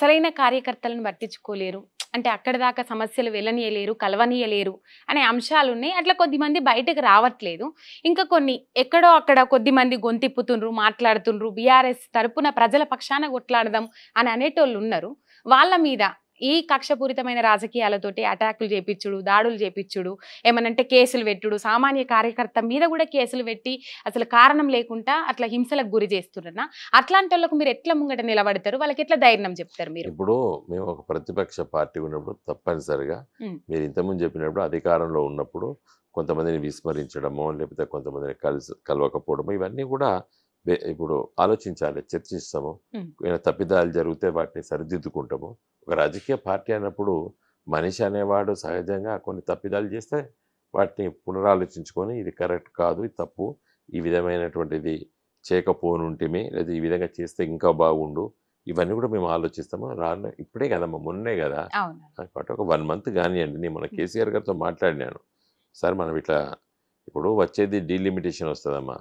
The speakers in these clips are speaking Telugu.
అసలైన కార్యకర్తలను పట్టించుకోలేరు అంటే అక్కడ దాకా సమస్యలు వెళ్ళనీయలేరు కలవనీయలేరు అనే అంశాలు ఉన్నాయి అట్లా కొద్దిమంది బయటకు రావట్లేదు ఇంకా కొన్ని ఎక్కడో అక్కడ కొద్దిమంది గొంతిప్పుతుండ్రు మాట్లాడుతుండ్రు బీఆర్ఎస్ తరపున ప్రజల పక్షాన కొట్లాడదాం అని అనేటోళ్ళు ఉన్నారు వాళ్ళ మీద ఈ కక్షపూరితమైన రాజకీయాలతోటి అటాకులు చేపించుడు దాడులు చేపించుడు ఏమనంటే కేసులు పెట్టుడు సామాన్య కార్యకర్త మీద కూడా కేసులు పెట్టి అసలు కారణం లేకుండా అట్లా హింసలకు గురి చేస్తున్నా అట్లాంటి వాళ్ళకు మీరు ఎట్లా ముంగట నిలబడతారు వాళ్ళకి ఎట్లా ధైర్యం చెప్తారు మీరు ఇప్పుడు మేము ఒక ప్రతిపక్ష పార్టీ ఉన్నప్పుడు తప్పనిసరిగా మీరు ఇంతకుముందు చెప్పినప్పుడు అధికారంలో ఉన్నప్పుడు కొంతమందిని విస్మరించడము లేకపోతే కొంతమందిని కలిసి కలవకపోవడము ఇవన్నీ కూడా ఇప్పుడు ఆలోచించాలి చర్చిస్తాము తప్పిదాలు జరిగితే వాటిని సరిదిద్దుకుంటాము ఒక రాజకీయ పార్టీ అన్నప్పుడు మనిషి అనేవాడు సహజంగా కొన్ని తప్పిదాలు చేస్తే వాటిని పునరాలోచించుకొని ఇది కరెక్ట్ కాదు ఇది తప్పు ఈ విధమైనటువంటిది చేయకపోనుంటిమే లేదా ఈ విధంగా చేస్తే ఇంకా బాగుండు ఇవన్నీ కూడా మేము ఆలోచిస్తాము రాను ఇప్పుడే కదమ్మ మొన్నే కదా కాబట్టి ఒక వన్ మంత్ కానివ్వండి నేను మన కేసీఆర్ గారితో మాట్లాడినాను సార్ మనం ఇట్లా ఇప్పుడు వచ్చేది డీలిమిటేషన్ వస్తుందమ్మా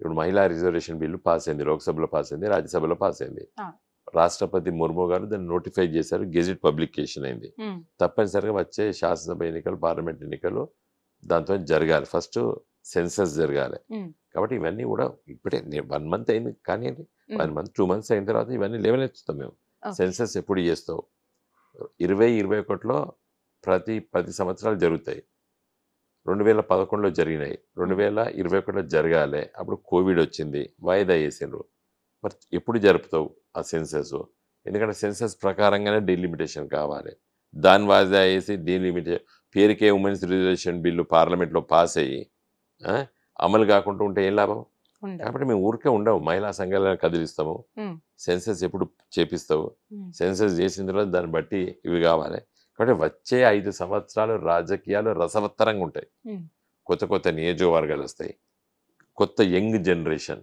ఇప్పుడు మహిళా రిజర్వేషన్ బిల్లు పాస్ అయింది లోక్సభలో పాస్ అయింది రాజ్యసభలో పాస్ అయింది రాష్ట్రపతి ముర్ము గారు దాన్ని నోటిఫై చేశారు గెజిట్ పబ్లికేషన్ అయింది తప్పనిసరిగా వచ్చే శాసనసభ ఎన్నికలు పార్లమెంట్ ఎన్నికలు దాంతో జరగాలి ఫస్ట్ సెన్సస్ జరగాలి కాబట్టి ఇవన్నీ కూడా ఇప్పుడే వన్ మంత్ అయింది కానీ వన్ మంత్ టూ మంత్స్ అయిన తర్వాత ఇవన్నీ లేవనెత్తుతాం మేము సెన్సస్ ఎప్పుడు చేస్తావు ఇరవై ఇరవై ఒకటిలో ప్రతి పది సంవత్సరాలు జరుగుతాయి రెండు వేల పదకొండులో జరిగినాయి రెండు వేల ఇరవై ఒకటిలో జరగాలి అప్పుడు కోవిడ్ వచ్చింది వాయిదా వేసారు మరి ఎప్పుడు జరుపుతావు ఆ సెన్సెస్ ఎందుకంటే సెన్సెస్ ప్రకారంగానే డీలిమిటేషన్ కావాలి దాని వాయిదా వేసి డీలిమిటేషన్ పేరుకే ఉమెన్స్ రిజర్వేషన్ బిల్లు పార్లమెంట్లో పాస్ అయ్యి అమలు కాకుండా ఉంటే ఏం లాభం కాబట్టి మేము ఊరికే ఉండవు మహిళా సంఘాలను కదిలిస్తాము సెన్సెస్ ఎప్పుడు చేపిస్తావు సెన్సెస్ చేసిన తర్వాత దాన్ని బట్టి ఇవి కావాలి కాబట్టి వచ్చే ఐదు సంవత్సరాలు రాజకీయాలు రసవత్తరంగా ఉంటాయి కొత్త కొత్త నియోజకవర్గాలు వస్తాయి కొత్త యంగ్ జనరేషన్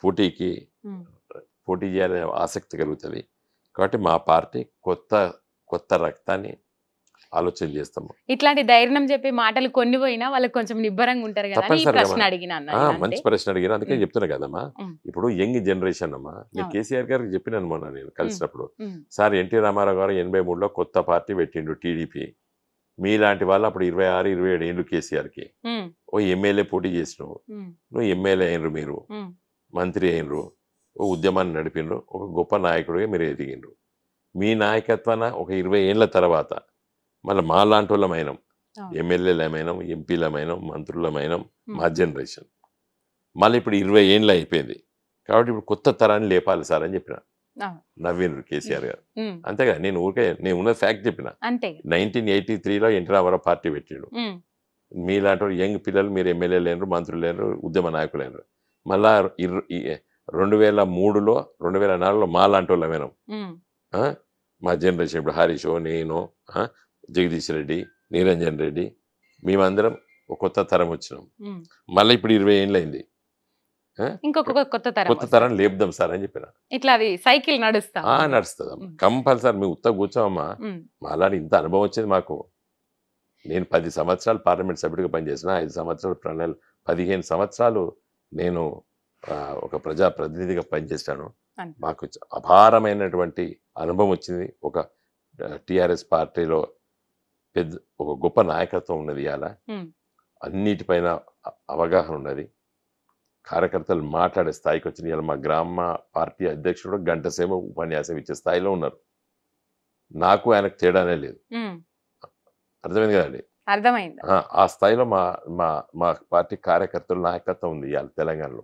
పోటీకి పోటీ చేయాలనే ఆసక్తి కలుగుతుంది కాబట్టి మా పార్టీ కొత్త కొత్త రక్తాన్ని ఆలోచన చేస్తాము ఇట్లాంటి ధైర్యం చెప్పే మాటలు కొన్ని పోయినా వాళ్ళకి కొంచెం నిబ్బరంగా ఉంటారు కదా మంచి ప్రశ్న అడిగిన అందుకే చెప్తున్నా కదమ్మా ఇప్పుడు యంగ్ జనరేషన్ అమ్మా నేను కేసీఆర్ గారికి చెప్పిన నేను కలిసినప్పుడు సార్ ఎన్టీ రామారావు గారు ఎనభై మూడులో కొత్త పార్టీ పెట్టిండు టీడీపీ మీలాంటి వాళ్ళు అప్పుడు ఇరవై ఆరు ఇరవై ఏడు ఏళ్ళు కేసీఆర్కి ఓ ఎమ్మెల్యే పోటీ చేసినావు నువ్వు ఎమ్మెల్యే అయినరు మీరు మంత్రి అయినరు ఓ ఉద్యమాన్ని నడిపినరు ఒక గొప్ప నాయకుడిగా మీరు ఎదిగినరు మీ నాయకత్వాన ఒక ఇరవై ఏళ్ళ తర్వాత మళ్ళీ మా లాంటి వాళ్ళమైనాం ఎమ్మెల్యేలమైనాం ఎంపీలమైనాం మంత్రులమైనాం మా జనరేషన్ మళ్ళీ ఇప్పుడు ఇరవై ఏండ్లు అయిపోయింది కాబట్టి ఇప్పుడు కొత్త తరాన్ని లేపాలి సార్ అని చెప్పిన నవీన్ కేసీఆర్ గారు అంతేగా నేను ఊరికే నేను ఉన్న ఫ్యాక్ట్ చెప్పిన నైన్టీన్ ఎయిటీ త్రీలో ఎన్టీ రామారావు పార్టీ పెట్టిండు మీలాంటి యంగ్ పిల్లలు మీరు ఎమ్మెల్యే లేరు మంత్రులు లేరు ఉద్యమ నాయకులు లేనరు మళ్ళా రెండు వేల మూడులో రెండు వేల నాలుగులో మా లాంటి వాళ్ళమేనాం మా జనరేషన్ ఇప్పుడు హరీషో నేను జగదీష్ రెడ్డి నిరంజన్ రెడ్డి మేమందరం ఒక కొత్త తరం వచ్చినాం మళ్ళీ ఇప్పుడు ఇరవై ఏళ్ళు అయింది ఇంకొక కొత్త తరం కొత్త తరం లేపుదాం సార్ అని చెప్పిన ఇట్లా అది సైకిల్ నడుస్తా నడుస్తుందా కంపల్సరీ మేము ఉత్త కూర్చోమా మాలాంటి ఇంత అనుభవం వచ్చింది మాకు నేను పది సంవత్సరాలు పార్లమెంట్ సభ్యుడిగా పనిచేసిన ఐదు సంవత్సరాలు ప్రణాళిక పదిహేను సంవత్సరాలు నేను ఒక ప్రజా ప్రతినిధిగా పనిచేశాను మాకు అపారమైనటువంటి అనుభవం వచ్చింది ఒక టిఆర్ఎస్ పార్టీలో పెద్ద ఒక గొప్ప నాయకత్వం ఉన్నది ఇవాళ అన్నిటిపైన అవగాహన ఉన్నది కార్యకర్తలు మాట్లాడే స్థాయికి వచ్చిన ఇవాళ మా గ్రామ పార్టీ అధ్యక్షుడు గంటసేపు ఉపన్యాసం ఇచ్చే స్థాయిలో ఉన్నారు నాకు ఆయనకు తేడానే లేదు అర్థమైంది కదండి అర్థమైంది ఆ స్థాయిలో మా మా మా పార్టీ కార్యకర్తల నాయకత్వం ఉంది ఇవాళ తెలంగాణలో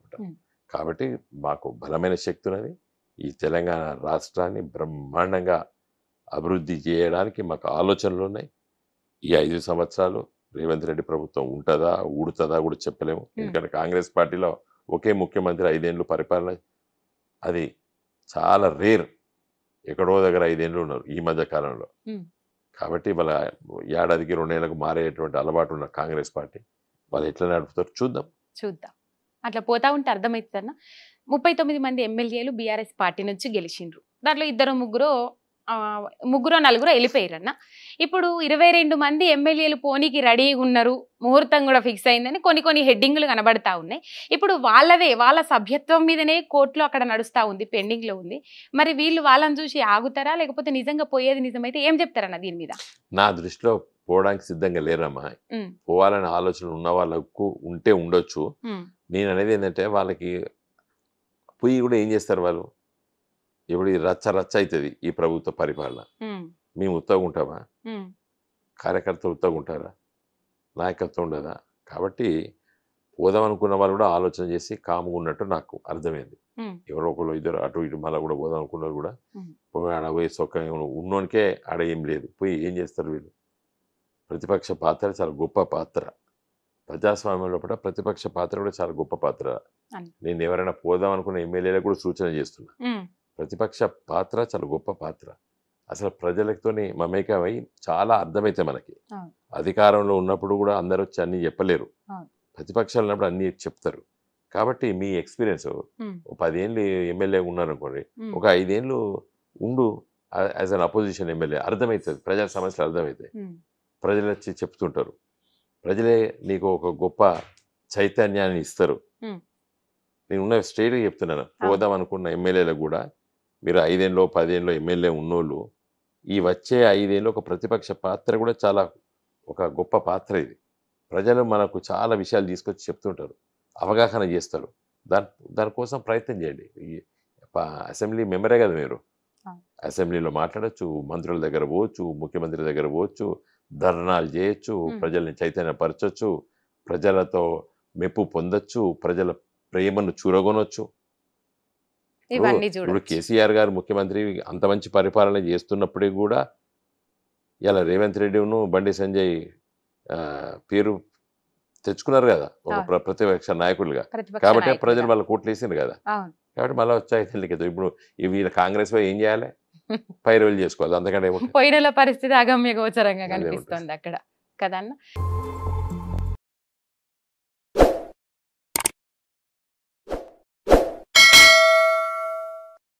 కాబట్టి మాకు బలమైన శక్తి ఉన్నది ఈ తెలంగాణ రాష్ట్రాన్ని బ్రహ్మాండంగా అభివృద్ధి చేయడానికి మాకు ఆలోచనలు ఉన్నాయి ఈ ఐదు సంవత్సరాలు రేవంత్ రెడ్డి ప్రభుత్వం ఉంటుందా ఊడుతుందా కూడా చెప్పలేము ఎందుకంటే కాంగ్రెస్ పార్టీలో ఒకే ముఖ్యమంత్రి ఐదేండ్లు పరిపాలన అది చాలా రేర్ ఎక్కడో దగ్గర ఐదేండ్లు ఉన్నారు ఈ మధ్య కాలంలో కాబట్టి వాళ్ళ ఏడాదికి రెండేళ్లకు మారేటువంటి అలవాటు ఉన్న కాంగ్రెస్ పార్టీ వాళ్ళు ఎట్లా నడుపుతారు చూద్దాం చూద్దాం అట్లా పోతా ఉంటే అర్థమవుతుందన్న ముప్పై తొమ్మిది మంది ఎమ్మెల్యేలు బీఆర్ఎస్ పార్టీ నుంచి గెలిచిండ్రు దాంట్లో ఇద్దరు ముగ్గురు ముగ్గురు నలుగురు వెళ్ళిపోయారన్న ఇప్పుడు ఇరవై రెండు మంది ఎమ్మెల్యేలు పోనీకి రెడీగా ఉన్నారు ముహూర్తం కూడా ఫిక్స్ అయిందని కొన్ని కొన్ని హెడ్డింగ్లు కనబడతా ఉన్నాయి ఇప్పుడు వాళ్ళవే వాళ్ళ సభ్యత్వం మీదనే కోర్టులో అక్కడ నడుస్తూ ఉంది పెండింగ్లో ఉంది మరి వీళ్ళు వాళ్ళని చూసి ఆగుతారా లేకపోతే నిజంగా పోయేది నిజమైతే ఏం చెప్తారన్న దీని మీద నా దృష్టిలో పోవడానికి సిద్ధంగా లేరమ్మా పోవాలనే ఆలోచన ఉన్న వాళ్ళకు ఉంటే ఉండొచ్చు నేను అనేది ఏంటంటే వాళ్ళకి పోయి కూడా ఏం చేస్తారు వాళ్ళు ఇప్పుడు ఈ రచ్చ రచ్చ అవుతుంది ఈ ప్రభుత్వ పరిపాలన మేము ఉత్తగా ఉంటామా కార్యకర్తలు ఉత్తగా ఉంటారా నాయకత్వం ఉండదా కాబట్టి అనుకున్న వాళ్ళు కూడా ఆలోచన చేసి కాముగా ఉన్నట్టు నాకు అర్థమైంది ఎవరో ఒకరు ఇద్దరు అటు ఇటు మళ్ళీ కూడా పోదాం అనుకున్నారు కూడా ఆడ పోయి సొక్క ఉన్నోనికే ఆడ ఏం లేదు పోయి ఏం చేస్తారు వీళ్ళు ప్రతిపక్ష పాత్ర చాలా గొప్ప పాత్ర ప్రజాస్వామ్యంలో కూడా ప్రతిపక్ష పాత్ర కూడా చాలా గొప్ప పాత్ర నేను ఎవరైనా పోదాం అనుకున్న ఎమ్మెల్యేలకు కూడా సూచన చేస్తున్నా ప్రతిపక్ష పాత్ర చాలా గొప్ప పాత్ర అసలు ప్రజలతోని మమేకం అయి చాలా అర్థమైతే మనకి అధికారంలో ఉన్నప్పుడు కూడా అందరూ వచ్చి అన్ని చెప్పలేరు ప్రతిపక్షాలు ఉన్నప్పుడు అన్ని చెప్తారు కాబట్టి మీ ఎక్స్పీరియన్స్ పదేళ్ళు ఎమ్మెల్యే ఉన్నారనుకోండి ఒక ఐదేళ్ళు ఉండు యాజ్ అన్ అపోజిషన్ ఎమ్మెల్యే అర్థమవుతుంది ప్రజల సమస్యలు అర్థమవుతాయి ప్రజలు వచ్చి చెప్తుంటారు ప్రజలే నీకు ఒక గొప్ప చైతన్యాన్ని ఇస్తారు నేను ఉన్న స్టేట్గా చెప్తున్నాను పోదాం అనుకున్న ఎమ్మెల్యేలకు కూడా మీరు ఐదేళ్ళలో పదేళ్ళలో ఎమ్మెల్యే ఉన్నోళ్ళు ఈ వచ్చే ఐదేళ్ళు ఒక ప్రతిపక్ష పాత్ర కూడా చాలా ఒక గొప్ప పాత్ర ఇది ప్రజలు మనకు చాలా విషయాలు తీసుకొచ్చి చెప్తుంటారు అవగాహన చేస్తారు దాని దానికోసం ప్రయత్నం చేయండి అసెంబ్లీ మెంబరే కదా మీరు అసెంబ్లీలో మాట్లాడచ్చు మంత్రుల దగ్గర పోవచ్చు ముఖ్యమంత్రి దగ్గర పోవచ్చు ధర్నాలు చేయొచ్చు ప్రజల్ని చైతన్యపరచచ్చు ప్రజలతో మెప్పు పొందొచ్చు ప్రజల ప్రేమను చూరగొనొచ్చు ఇప్పుడు కేసీఆర్ గారు ముఖ్యమంత్రి అంత మంచి పరిపాలన చేస్తున్నప్పటికీ కూడా ఇలా రేవంత్ రెడ్డిను బండి సంజయ్ పేరు తెచ్చుకున్నారు కదా ఒక ప్రతిపక్ష నాయకులుగా కాబట్టి ప్రజలు వాళ్ళ కోట్లు వేసింది కదా కాబట్టి మళ్ళీ వచ్చాయి తెలియదు ఇప్పుడు వీళ్ళ కాంగ్రెస్ ఏం చేయాలి పైరవల్ చేసుకోవాలి అందుకంటే పోయిన పరిస్థితి అగమ్య గోచరంగా కనిపిస్తుంది అక్కడ కదన్నా